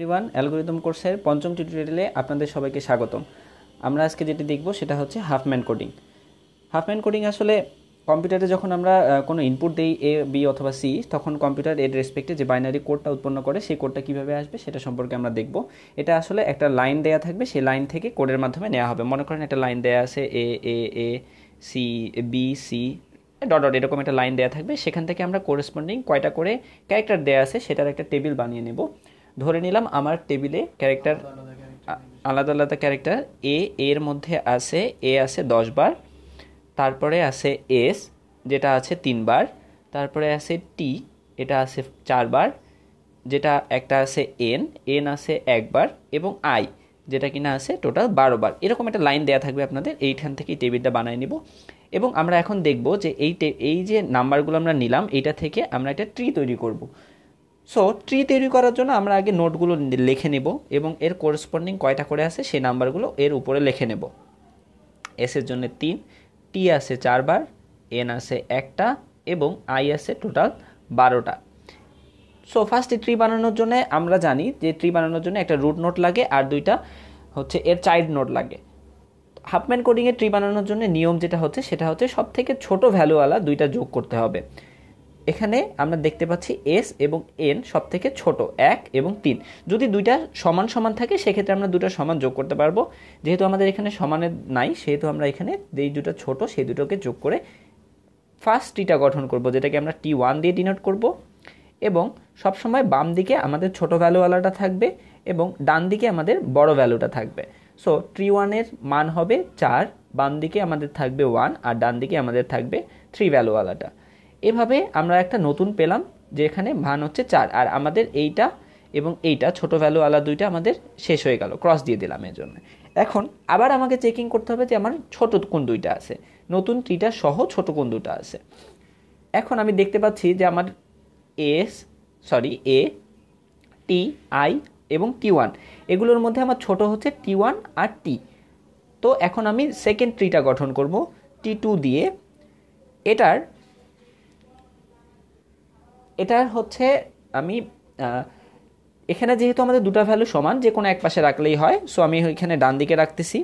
everyone algorithm কোর্সের পঞ্চম টিউটোরিয়ালে আপনাদের সবাইকে স্বাগতম আমরা আজকে যেটি দেখব সেটা হচ্ছে হাফম্যান কোডিং হাফম্যান কোডিং আসলে কম্পিউটারে যখন আমরা কোনো ইনপুট দিই এ বি অথবা সি তখন কম্পিউটার এর রেসপেক্টে যে বাইনারি কোডটা উৎপন্ন করে সেই কোডটা কীভাবে আসবে সেটা সম্পর্কে আমরা দেখব এটা আসলে একটা লাইন দেয়া থাকবে সেই লাইন থেকে কোডের মাধ্যমে নেওয়া হবে মনে করেন একটা লাইন দেয়া আছে A A A C B C dot dot এরকম একটা লাইন দেওয়া থাকবে সেখান থেকে আমরা কোরেসপন্ডিং কয়টা করে ক্যারেক্টার দেওয়া আছে সেটার একটা টেবিল বানিয়ে নেব ধরে নিলাম আমার টেবিলে ক্যারেক্টার আলাদা আলাদা ক্যারেক্টার এ এর মধ্যে আছে এ আছে দশ বার তারপরে আছে এস যেটা আছে তিনবার তারপরে আছে টি এটা আছে চারবার যেটা একটা আছে এন এন আছে একবার এবং আই যেটা কিনা আছে টোটাল বারোবার এরকম একটা লাইন দেয়া থাকবে আপনাদের এইখান থেকেই টেবিলটা বানিয়ে নিব এবং আমরা এখন দেখব যে এই এই যে নাম্বারগুলো আমরা নিলাম এটা থেকে আমরা একটা ট্রি তৈরি করব সো ট্রি তৈরি করার জন্য আমরা আগে নোটগুলো লিখে নেব এবং এর করেসপন্ডিং কয়টা করে আছে সেই নাম্বারগুলো এর উপরে লিখে নেব এসের জন্য তিন টি আছে চারবার এন আছে একটা এবং আই আছে টোটাল বারোটা সো ফার্স্ট ট্রি বানানোর জন্য আমরা জানি যে ট্রি বানানোর জন্য একটা রুট নোট লাগে আর দুইটা হচ্ছে এর চাইল্ড নোট লাগে হাফম্যান কোডিংয়ে ট্রি বানানোর জন্য নিয়ম যেটা হচ্ছে সেটা হচ্ছে সব থেকে ছোটো ভ্যালুওয়ালা দুইটা যোগ করতে হবে এখানে আমরা দেখতে পাচ্ছি এস এবং এন সব থেকে ছোটো এক এবং তিন যদি দুইটা সমান সমান থাকে সেক্ষেত্রে আমরা দুটো সমান যোগ করতে পারবো যেহেতু আমাদের এখানে সমানের নাই সেহেতু আমরা এখানে যেই দুটো ছোট সেই দুটোকে যোগ করে ফার্স্ট টিটা গঠন করব যেটাকে আমরা টি ওয়ান দিয়ে ডিনোট করব এবং সবসময় বাম দিকে আমাদের ছোট ভ্যালুওয়ালাটা থাকবে এবং ডান দিকে আমাদের বড় ভ্যালুটা থাকবে সো টি ওয়ানের মান হবে চার বাম দিকে আমাদের থাকবে ওয়ান আর ডান দিকে আমাদের থাকবে থ্রি ভ্যালুওয়ালাটা এভাবে আমরা একটা নতুন পেলাম যে এখানে ভান হচ্ছে চার আর আমাদের এইটা এবং এইটা ছোট ভ্যালুওয়ালা দুইটা আমাদের শেষ হয়ে গেল ক্রস দিয়ে দিলাম এর জন্য এখন আবার আমাকে চেকিং করতে হবে যে আমার ছোট কোন দুইটা আছে নতুন ত্রিটা সহ ছোট কোন দুটা আছে এখন আমি দেখতে পাচ্ছি যে আমার S sorry A T I এবং টি ওয়ান এগুলোর মধ্যে আমার ছোট হচ্ছে টি ওয়ান আর টি তো এখন আমি সেকেন্ড ট্রিটা গঠন করব টি টু দিয়ে এটার এটা হচ্ছে আমি এখানে যেহেতু আমাদের দুটা ভ্যালু সমান যে কোনো এক পাশে রাখলেই হয় সো আমি এখানে ডান দিকে রাখতেছি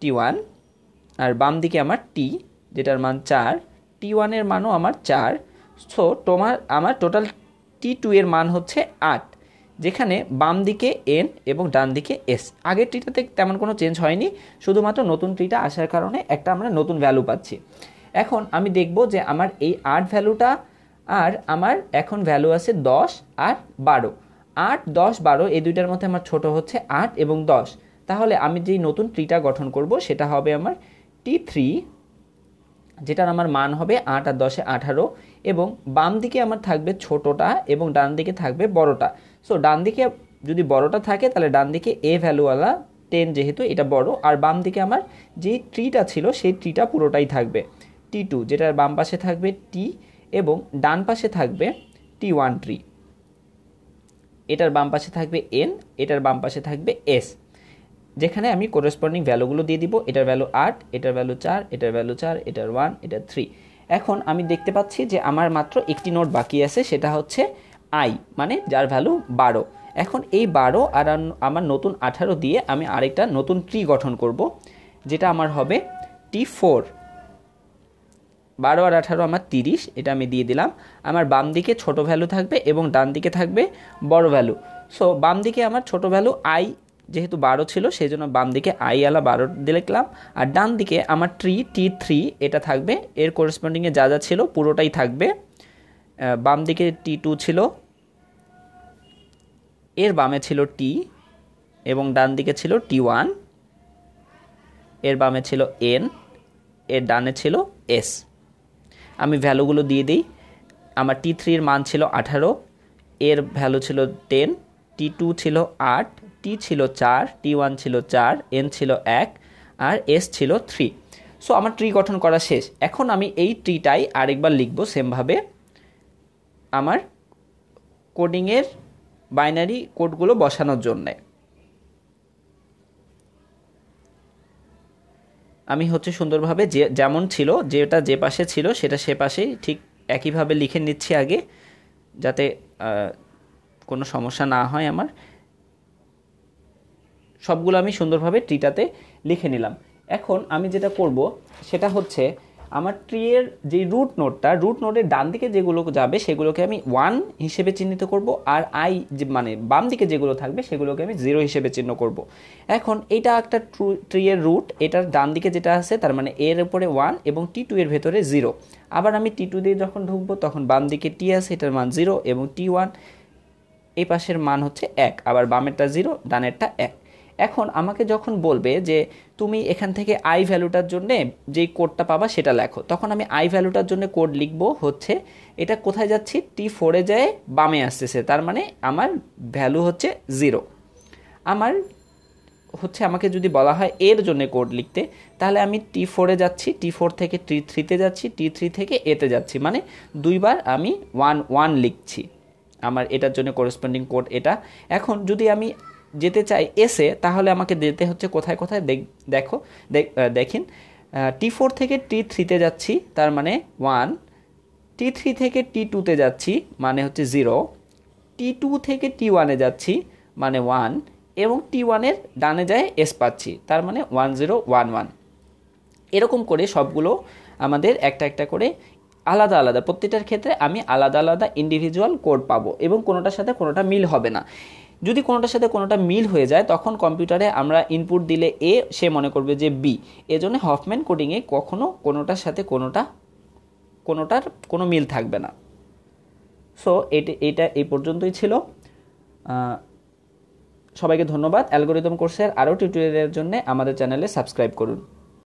টি ওয়ান আর বাম দিকে আমার টি যেটার মান চার টি ওয়ানের মানও আমার চার সো তোমার আমার টোটাল টি টু এর মান হচ্ছে আট যেখানে বাম দিকে এন এবং ডান দিকে এস আগের ট্রিটাতে তেমন কোনো চেঞ্জ হয়নি শুধুমাত্র নতুন ট্রিটা আসার কারণে একটা আমরা নতুন ভ্যালু পাচ্ছি এখন আমি দেখব যে আমার এই আট ভ্যালুটা আর আমার এখন ভ্যালু আছে দশ আর বারো আট দশ বারো এই দুইটার মধ্যে আমার ছোট হচ্ছে আট এবং দশ তাহলে আমি যেই নতুন ট্রিটা গঠন করব সেটা হবে আমার টি থ্রি যেটার আমার মান হবে আট আর দশে আঠারো এবং বাম দিকে আমার থাকবে ছোটোটা এবং ডান দিকে থাকবে বড়টা সো ডান দিকে যদি বড়টা থাকে তাহলে ডান দিকে এ ভ্যালুওয়ালা টেন যেহেতু এটা বড় আর বাম দিকে আমার যেই ট্রিটা ছিল সেই ট্রিটা পুরোটাই থাকবে টি টু যেটার বাম পাশে থাকবে টি এবং ডান পাশে থাকবে টি ওয়ান ট্রি এটার বাম পাশে থাকবে এন এটার বাম পাশে থাকবে এস যেখানে আমি করেসপন্ডিং ভ্যালুগুলো দিয়ে দিব এটার ভ্যালু আট এটার ভ্যালু চার এটার ভ্যালু চার এটার ওয়ান এটার থ্রি এখন আমি দেখতে পাচ্ছি যে আমার মাত্র একটি নোট বাকি আছে সেটা হচ্ছে আই মানে যার ভ্যালু বারো এখন এই বারো আর আমার নতুন আঠারো দিয়ে আমি আরেকটা নতুন ট্রি গঠন করব যেটা আমার হবে টি ফোর বারো আর আঠারো আমার তিরিশ এটা আমি দিয়ে দিলাম আমার বাম দিকে ছোটো ভ্যালু থাকবে এবং ডান দিকে থাকবে বড় ভ্যালু সো বাম দিকে আমার ছোট ভ্যালু আই যেহেতু বারো ছিল সেই জন্য বাম দিকে আই আলা বারো দেখলাম আর ডান দিকে আমার ট্রি টি থ্রি এটা থাকবে এর কোরেসপন্ডিংয়ে যা যা ছিল পুরোটাই থাকবে বাম দিকে টি টু ছিল এর বামে ছিল টি এবং ডান দিকে ছিল টি ওয়ান এর বামে ছিল এন এর ডানে ছিল এস আমি ভ্যালুগুলো দিয়ে দিই আমার টি থ্রির মান ছিল আঠারো এর ভ্যালু ছিল টেন টি টু ছিল আট টি ছিল চার টি ওয়ান ছিল চার এন ছিল এক আর এস ছিল থ্রি সো আমার ট্রি গঠন করা শেষ এখন আমি এই ট্রিটাই আরেকবার লিখব সেমভাবে আমার কোডিংয়ের বাইনারি কোডগুলো বসানোর জন্যে আমি হচ্ছে সুন্দরভাবে যে যেমন ছিল যেটা যে পাশে ছিল সেটা সে পাশেই ঠিক একইভাবে লিখে নিচ্ছি আগে যাতে কোনো সমস্যা না হয় আমার সবগুলো আমি সুন্দরভাবে টিটাতে লিখে নিলাম এখন আমি যেটা করব সেটা হচ্ছে আমার ট্রিয়ের যে রুট নোটটা রুট নোটের ডান দিকে যেগুলো যাবে সেগুলোকে আমি ওয়ান হিসেবে চিহ্নিত করব আর আই যে মানে বাম দিকে যেগুলো থাকবে সেগুলোকে আমি জিরো হিসেবে চিহ্ন করব এখন এটা একটা ট্রু ট্রিয়ের রুট এটার ডান দিকে যেটা আছে তার মানে এর উপরে ওয়ান এবং টি টু এর ভেতরে জিরো আবার আমি টি টু দিয়ে যখন ঢুকবো তখন বাম দিকে টি আছে এটার মান জিরো এবং টি ওয়ান এই পাশের মান হচ্ছে এক আবার বামেরটা জিরো ডানেরটা এক এখন আমাকে যখন বলবে যে তুমি এখান থেকে আই ভ্যালুটার জন্যে যেই কোডটা পাবা সেটা লেখো তখন আমি আই ভ্যালুটার জন্য কোড লিখবো হচ্ছে এটা কোথায় যাচ্ছি টি ফোরে যায় বামে আসতেছে তার মানে আমার ভ্যালু হচ্ছে জিরো আমার হচ্ছে আমাকে যদি বলা হয় এর জন্য কোড লিখতে তাহলে আমি টি ফোরে যাচ্ছি টি ফোর থেকে টি থ্রিতে যাচ্ছি টি থ্রি থেকে এতে যাচ্ছি মানে দুইবার আমি ওয়ান ওয়ান লিখছি আমার এটার জন্য করেসপন্ডিং কোড এটা এখন যদি আমি যেতে চাই এসে তাহলে আমাকে যেতে হচ্ছে কোথায় কোথায় দেখো দেখিন টি ফোর থেকে টি থ্রিতে যাচ্ছি তার মানে ওয়ান টি থ্রি থেকে টি টুতে যাচ্ছি মানে হচ্ছে জিরো টি টু থেকে টি ওয়ানে যাচ্ছি মানে ওয়ান এবং টি ওয়ানের ডানে যায় এস পাচ্ছি তার মানে ওয়ান জিরো ওয়ান ওয়ান এরকম করে সবগুলো আমাদের একটা একটা করে আলাদা আলাদা প্রত্যেকটার ক্ষেত্রে আমি আলাদা আলাদা ইন্ডিভিজুয়াল কোড পাবো এবং কোনোটার সাথে কোনোটা মিল হবে না যদি কোনোটার সাথে কোনোটা মিল হয়ে যায় তখন কম্পিউটারে আমরা ইনপুট দিলে এ সে মনে করবে যে বি এজন্য হফম্যান কোডিংয়ে কখনও কোনোটার সাথে কোনোটা কোনোটার কোনো মিল থাকবে না সো এটি এটা এই পর্যন্তই ছিল সবাইকে ধন্যবাদ অ্যালগোরিদম কোর্সের আরও টিউটোরিয়ালের জন্য আমাদের চ্যানেলে সাবস্ক্রাইব করুন